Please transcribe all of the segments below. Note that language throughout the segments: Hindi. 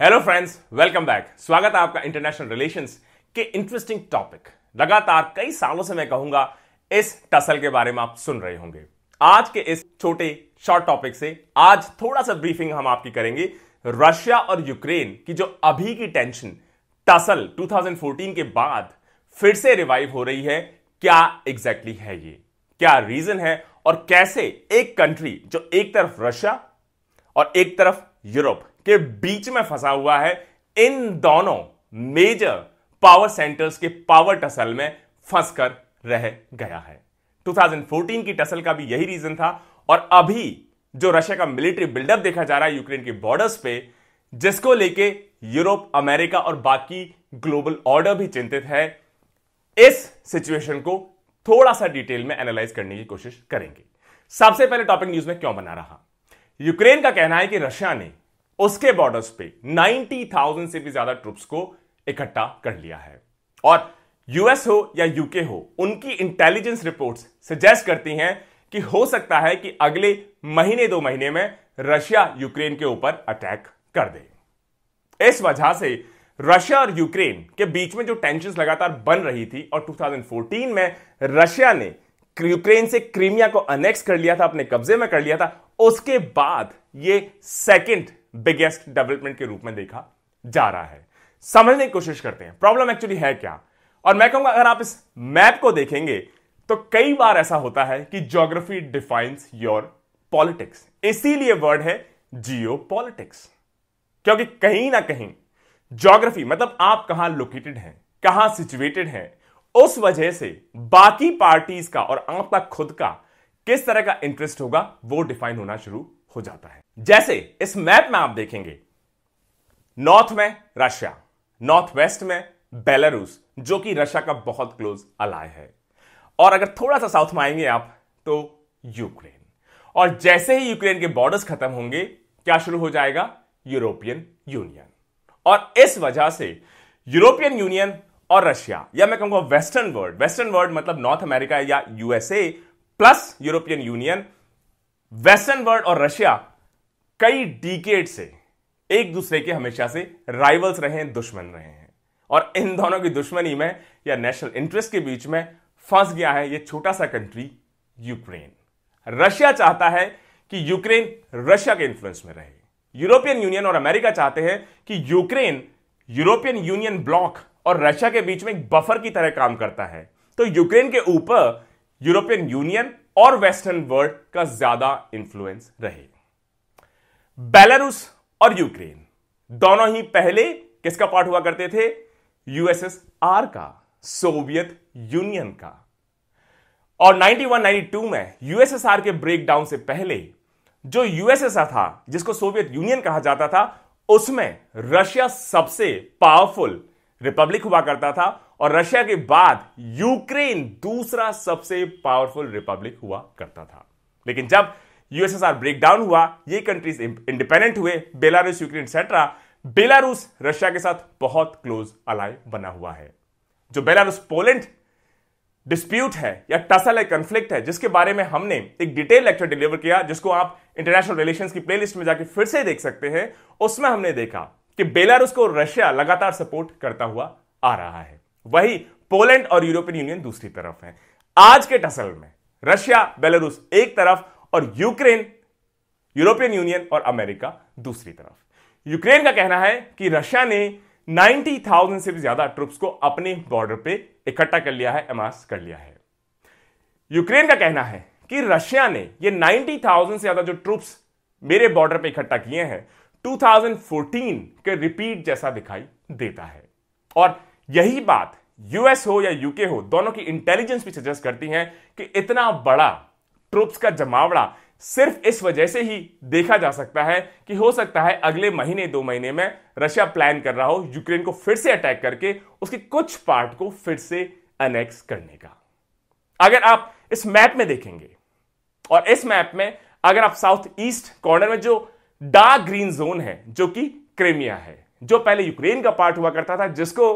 हेलो फ्रेंड्स वेलकम बैक स्वागत है आपका इंटरनेशनल रिलेशंस के इंटरेस्टिंग टॉपिक लगातार कई सालों से मैं कहूंगा इस टसल के बारे में आप सुन रहे होंगे आज के इस छोटे शॉर्ट टॉपिक से आज थोड़ा सा ब्रीफिंग हम आपकी करेंगे रशिया और यूक्रेन की जो अभी की टेंशन टसल 2014 के बाद फिर से रिवाइव हो रही है क्या एग्जैक्टली exactly है ये क्या रीजन है और कैसे एक कंट्री जो एक तरफ रशिया और एक तरफ यूरोप के बीच में फंसा हुआ है इन दोनों मेजर पावर सेंटर्स के पावर टसल में फंसकर रह गया है 2014 की टसल का भी यही रीजन था और अभी जो रशिया का मिलिट्री बिल्डअप देखा जा रहा है यूक्रेन के बॉर्डर्स पे जिसको लेके यूरोप अमेरिका और बाकी ग्लोबल ऑर्डर भी चिंतित है इस सिचुएशन को थोड़ा सा डिटेल में एनालाइज करने की कोशिश करेंगे सबसे पहले टॉपिक न्यूज में क्यों बना रहा यूक्रेन का कहना है कि रशिया ने उसके बॉर्डर्स पे 90,000 से भी ज्यादा ट्रुप्स को इकट्ठा कर लिया है और यूएस हो या यूके हो उनकी इंटेलिजेंस रिपोर्ट्स सजेस्ट करती हैं कि हो सकता है कि अगले महीने दो महीने में रशिया यूक्रेन के ऊपर अटैक कर दे इस वजह से रशिया और यूक्रेन के बीच में जो टेंशन लगातार बन रही थी और 2014 में रशिया ने यूक्रेन से क्रीमिया को अनेक्स कर लिया था अपने कब्जे में कर लिया था उसके बाद ये सेकंड बिगेस्ट डेवलपमेंट के रूप में देखा जा रहा है समझने की कोशिश करते हैं प्रॉब्लम एक्चुअली है क्या और मैं कहूंगा अगर आप इस मैप को देखेंगे तो कई बार ऐसा होता है कि ज्योग्राफी डिफाइंस योर पॉलिटिक्स इसीलिए वर्ड है जियो पॉलिटिक्स क्योंकि कहीं ना कहीं ज्योग्राफी मतलब आप कहां लोकेटेड हैं कहां सिचुएटेड हैं उस वजह से बाकी पार्टीज का और आपका खुद का किस तरह का इंटरेस्ट होगा वो डिफाइन होना शुरू हो जाता है जैसे इस मैप में आप देखेंगे नॉर्थ में रशिया नॉर्थ वेस्ट में बेलारूस जो कि रशिया का बहुत क्लोज अलाय है और अगर थोड़ा सा साउथ में आएंगे आप तो यूक्रेन और जैसे ही यूक्रेन के बॉर्डर्स खत्म होंगे क्या शुरू हो जाएगा यूरोपियन यूनियन और इस वजह से यूरोपियन यूनियन और रशिया या मैं कहूंगा वेस्टर्न वर्ल्ड वेस्टर्न वर्ल्ड मतलब नॉर्थ अमेरिका या USA plus European Union western world और रशिया कई डीकेट से एक दूसरे के हमेशा से राइवल्स रहे हैं दुश्मन रहे हैं और इन दोनों की दुश्मनी में या नेशनल इंटरेस्ट के बीच में फंस गया है यह छोटा सा कंट्री यूक्रेन रशिया चाहता है कि यूक्रेन रशिया के इन्फ्लुएंस में रहे यूरोपियन यूनियन और अमेरिका चाहते हैं कि यूक्रेन यूरोपियन यूनियन ब्लॉक और रशिया के बीच में एक बफर की तरह काम करता है तो यूक्रेन के ऊपर यूरोपियन यूनियन और वेस्टर्न वर्ल्ड का ज्यादा इंफ्लुएंस रहे बेलारूस और यूक्रेन दोनों ही पहले किसका पार्ट हुआ करते थे यूएसएसआर का सोवियत यूनियन का और 91-92 में यूएसएसआर के ब्रेकडाउन से पहले जो यूएसएसआर था जिसको सोवियत यूनियन कहा जाता था उसमें रशिया सबसे पावरफुल रिपब्लिक हुआ करता था और रशिया के बाद यूक्रेन दूसरा सबसे पावरफुल रिपब्लिक हुआ करता था लेकिन जब यूएसएसआर डाउन हुआ ये कंट्रीज इंडिपेंडेंट हुए Belarus Ukraine etcetera Belarus Russia के साथ बहुत क्लोज अलाय बना हुआ है जो बेलारूस पोलैंड डिस्प्यूट है या टसल है कंफ्लिक्ट है जिसके बारे में हमने एक डिटेल लेक्चर डिलीवर किया जिसको आप इंटरनेशनल रिलेशंस की प्लेलिस्ट में जाके फिर से देख सकते हैं उसमें हमने देखा कि बेलारूस को रशिया लगातार सपोर्ट करता हुआ आ रहा है वही पोलैंड और यूरोपियन यूनियन दूसरी तरफ है आज के टसल में रशिया बेलारूस एक तरफ और यूक्रेन यूरोपियन यूनियन और अमेरिका दूसरी तरफ यूक्रेन का कहना है कि रशिया ने 90,000 से भी ज्यादा ट्रुप्स को अपने बॉर्डर पे इकट्ठा कर लिया है एमास कर लिया है यूक्रेन का कहना है कि रशिया ने ये 90,000 से ज्यादा जो ट्रुप्स मेरे बॉर्डर पे इकट्ठा किए हैं 2014 के रिपीट जैसा दिखाई देता है और यही बात यूएस हो या यूके हो दोनों की इंटेलिजेंस भी सजेस्ट करती है कि इतना बड़ा ट्रूप्स का जमावड़ा सिर्फ इस वजह से ही देखा जा सकता है कि हो सकता है अगले महीने दो महीने में रशिया प्लान कर रहा हो यूक्रेन को फिर से अटैक करके उसके कुछ पार्ट को फिर से अनेक्स करने का अगर आप इस मैप में देखेंगे और इस मैप में अगर आप साउथ ईस्ट कॉर्नर में जो डार्क ग्रीन जोन है जो कि क्रेमिया है जो पहले यूक्रेन का पार्ट हुआ करता था जिसको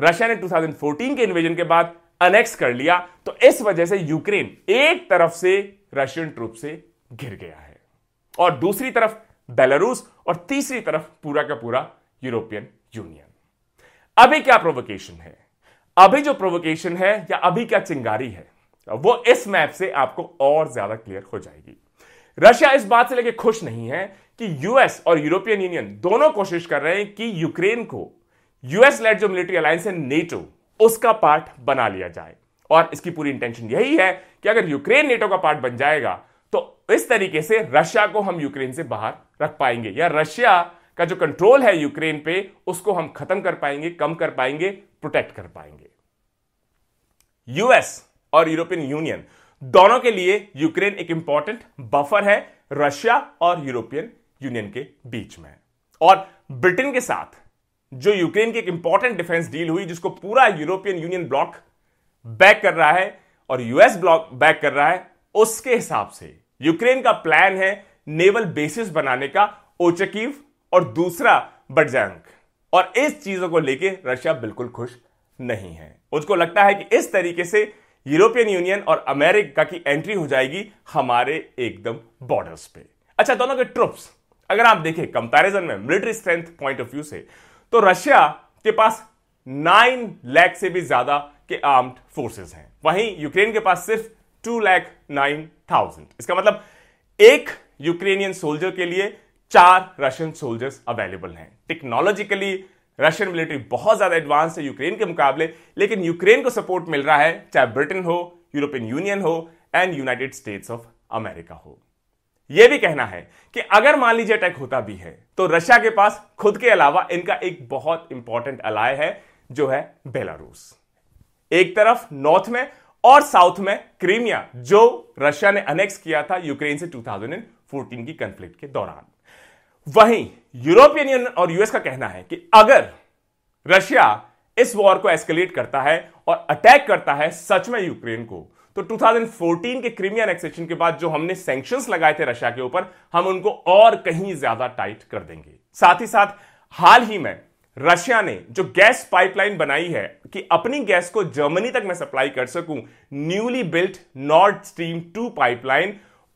रशिया ने 2014 के इन्वेजन के बाद अनेक्स कर लिया तो इस वजह से यूक्रेन एक तरफ से रशियन ट्रूप से घिर गया है और दूसरी तरफ बेलारूस और तीसरी तरफ पूरा का पूरा यूरोपियन यूनियन अभी क्या प्रोवोकेशन है अभी जो प्रोवोकेशन है या अभी क्या चिंगारी है वो इस मैप से आपको और ज्यादा क्लियर हो जाएगी रशिया इस बात से लेकर खुश नहीं है कि यूएस और यूरोपियन यूनियन दोनों कोशिश कर रहे हैं कि यूक्रेन को यूएस लेट जो मिलिट्री अलायंस है नेटो उसका पार्ट बना लिया जाए और इसकी पूरी इंटेंशन यही है कि अगर यूक्रेन नेटो का पार्ट बन जाएगा तो इस तरीके से रशिया को हम यूक्रेन से बाहर रख पाएंगे या रशिया का जो कंट्रोल है यूक्रेन पे उसको हम खत्म कर पाएंगे कम कर पाएंगे प्रोटेक्ट कर पाएंगे यूएस और यूरोपियन यूनियन दोनों के लिए यूक्रेन एक इंपॉर्टेंट बफर है रशिया और यूरोपियन यूनियन के बीच में और ब्रिटेन के साथ जो यूक्रेन की एक इंपॉर्टेंट डिफेंस डील हुई जिसको पूरा यूरोपियन यूनियन ब्लॉक बैक कर रहा है और यूएस ब्लॉक बैक कर रहा है उसके हिसाब से यूक्रेन का प्लान है नेवल बेसिस बनाने का ओचकीव और दूसरा बटजैंक और इस चीजों को लेके रशिया बिल्कुल खुश नहीं है उसको लगता है कि इस तरीके से यूरोपियन यूनियन और अमेरिका की एंट्री हो जाएगी हमारे एकदम बॉर्डर्स पे अच्छा दोनों के ट्रुप्स अगर आप देखें कंपैरिजन में military strength point of view से तो रशिया के पास नाइन लैख से भी ज्यादा के आर्म्ड फोर्सेस हैं वहीं यूक्रेन के पास सिर्फ टू लैख नाइन थाउजेंड इसका मतलब एक यूक्रेनियन सोल्जर के लिए चार रशियन सोल्जर्स अवेलेबल हैं टेक्नोलॉजिकली रशियन मिलिट्री बहुत ज्यादा एडवांस है यूक्रेन के मुकाबले लेकिन यूक्रेन को सपोर्ट मिल रहा है चाहे ब्रिटेन हो यूरोपियन यूनियन हो and United States of America हो यह भी कहना है कि अगर मान लीजिए अटैक होता भी है तो रशिया के पास खुद के अलावा इनका एक बहुत इंपॉर्टेंट अलाय है जो है बेलारूस एक तरफ नॉर्थ में और साउथ में क्रीमिया जो रशिया ने अनेक्स किया था यूक्रेन से 2014 की कंफ्लिक्ट के दौरान वहीं यूरोपियन यूनियन और यूएस का कहना है कि अगर रशिया इस वॉर को एस्केलेट करता है और अटैक करता है सच में यूक्रेन को तो 2014 के क्रीमिया एक्सेशन के बाद जो हमने सेंक्शन लगाए थे रशिया के ऊपर हम उनको और कहीं ज्यादा टाइट कर देंगे साथ ही साथ हाल ही में रशिया ने जो गैस पाइपलाइन बनाई है कि अपनी गैस को जर्मनी तक मैं सप्लाई कर सकूं newly built North Stream two pipeline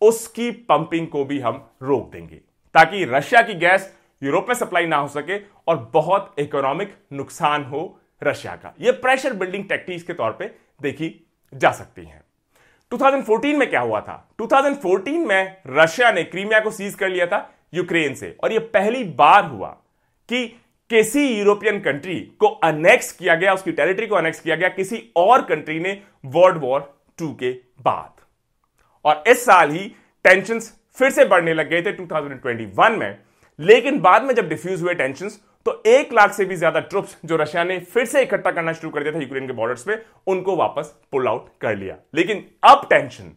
उसकी पंपिंग को भी हम रोक देंगे ताकि रशिया की गैस यूरोप में सप्लाई ना हो सके और बहुत इकोनॉमिक नुकसान हो रशिया का यह प्रेशर बिल्डिंग टेक्टिक्स के तौर पर देखी जा सकती है 2014 में क्या हुआ था 2014 में रशिया ने क्रीमिया को सीज कर लिया था यूक्रेन से और यह पहली बार हुआ कि किसी यूरोपियन कंट्री को अनेक्स किया गया उसकी टेरिटरी को अनेक्स किया गया किसी और कंट्री ने वर्ल्ड वॉर टू के बाद और इस साल ही टेंशन फिर से बढ़ने लग गए थे 2021 में लेकिन बाद में जब डिफ्यूज हुए टेंशन तो एक लाख से भी ज्यादा ट्रुप्स जो रशिया ने फिर से इकट्ठा करना शुरू कर दिया था यूक्रेन के बॉर्डर्स पे उनको वापस पुल आउट कर लिया लेकिन अब टेंशन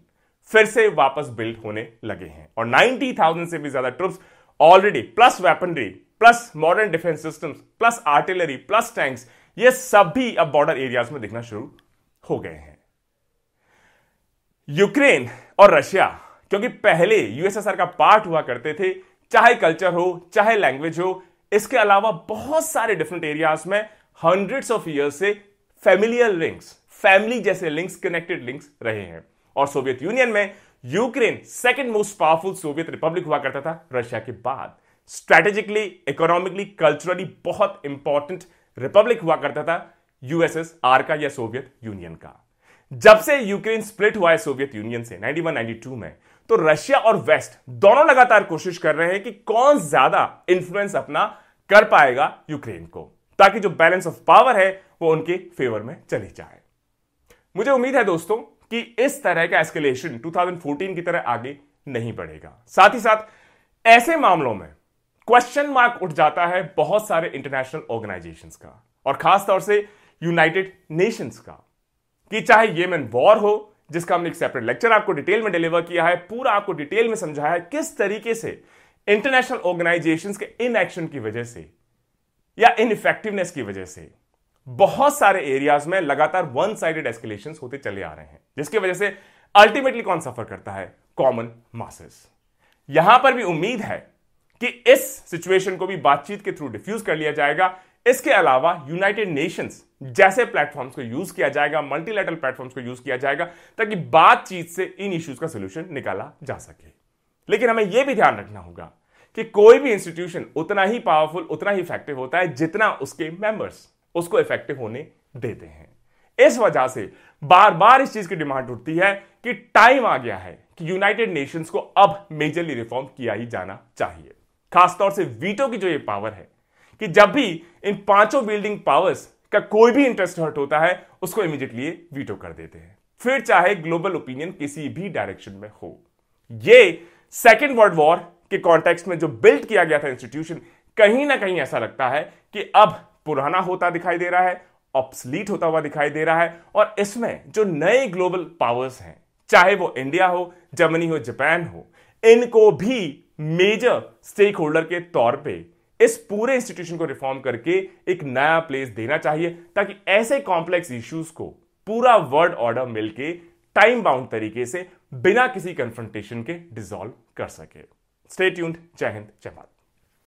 फिर से वापस बिल्ड होने लगे हैं और 90,000 से भी ज्यादा troops already plus weaponry plus modern defence systems plus artillery plus tanks ये सभी अब बॉर्डर एरियाज में दिखना शुरू हो गए हैं यूक्रेन और रशिया क्योंकि पहले यूएसएसआर का पार्ट हुआ करते थे चाहे कल्चर हो चाहे लैंग्वेज हो इसके अलावा बहुत सारे डिफरेंट एरियाज में हंड्रेड्स ऑफ ईयर्स से फैमिलियल लिंक्स फैमिली जैसे लिंक्स कनेक्टेड लिंक्स रहे हैं और सोवियत यूनियन में Ukraine second most powerful Soviet republic हुआ करता था रशिया के बाद स्ट्रेटेजिकली इकोनॉमिकली कल्चरली बहुत इंपॉर्टेंट रिपब्लिक हुआ करता था यूएसएसआर का या सोवियत यूनियन का जब से यूक्रेन स्प्लिट हुआ है सोवियत यूनियन से 91-92 में तो रशिया और वेस्ट दोनों लगातार कोशिश कर रहे हैं कि कौन ज्यादा इंफ्लुएंस अपना कर पाएगा यूक्रेन को ताकि जो बैलेंस ऑफ पावर है वो उनके फेवर में चली जाए मुझे उम्मीद है दोस्तों कि इस तरह का एस्केलेशन 2014 की तरह आगे नहीं बढ़ेगा साथ ही साथ ऐसे मामलों में क्वेश्चन मार्क उठ जाता है बहुत सारे इंटरनेशनल ऑर्गेनाइजेशन का और खासतौर से यूनाइटेड नेशंस का कि चाहे येमेन वॉर हो जिसका हमने एक सेपरेट लेक्चर आपको डिटेल में डिलीवर किया है पूरा आपको डिटेल में समझाया है किस तरीके से इंटरनेशनल ऑर्गेनाइजेशंस के इनएक्शन की वजह से या इनफेक्टिवनेस की वजह से बहुत सारे एरियाज में लगातार वन साइडेड एस्केलेशन होते चले आ रहे हैं जिसकी वजह से अल्टीमेटली कौन सफर करता है कॉमन मासेस यहां पर भी उम्मीद है कि इस सिचुएशन को भी बातचीत के थ्रू डिफ्यूज कर लिया जाएगा इसके अलावा यूनाइटेड नेशंस जैसे प्लेटफॉर्म्स को यूज किया जाएगा मल्टीलेटरल प्लेटफॉर्म्स को यूज किया जाएगा ताकि बातचीत से इन इश्यूज का सोल्यूशन निकाला जा सके लेकिन हमें यह भी ध्यान रखना होगा कि कोई भी इंस्टीट्यूशन उतना ही पावरफुल उतना ही इफेक्टिव होता है जितना उसके मेंबर्स उसको इफेक्टिव होने देते हैं इस वजह से बार बार इस चीज की डिमांड उठती है कि टाइम आ गया है कि यूनाइटेड नेशंस को अब मेजरली रिफॉर्म किया ही जाना चाहिए खासतौर से वीटो की जो ये पावर है कि जब भी इन पांचों बिल्डिंग पावर्स का कोई भी इंटरेस्ट हर्ट होता है उसको इमीजिएटली वीटो कर देते हैं फिर चाहे ग्लोबल ओपिनियन किसी भी डायरेक्शन में हो ये सेकेंड वर्ल्ड वॉर के कॉन्टेक्स्ट में जो बिल्ड किया गया था इंस्टीट्यूशन कहीं ना कहीं ऐसा लगता है कि अब पुराना होता दिखाई दे रहा है ऑप्सलीट होता हुआ दिखाई दे रहा है और इसमें जो नए ग्लोबल पावर्स हैं चाहे वो इंडिया हो जर्मनी हो जापान हो इनको भी मेजर स्टेक होल्डर के तौर पे इस पूरे इंस्टीट्यूशन को रिफॉर्म करके एक नया प्लेस देना चाहिए ताकि ऐसे कॉम्प्लेक्स इश्यूज को पूरा वर्ल्ड ऑर्डर मिलके टाइम बाउंड तरीके से बिना किसी कंफ्रंटेशन के डिसॉल्व कर सके स्टेट जय हिंद जय भारत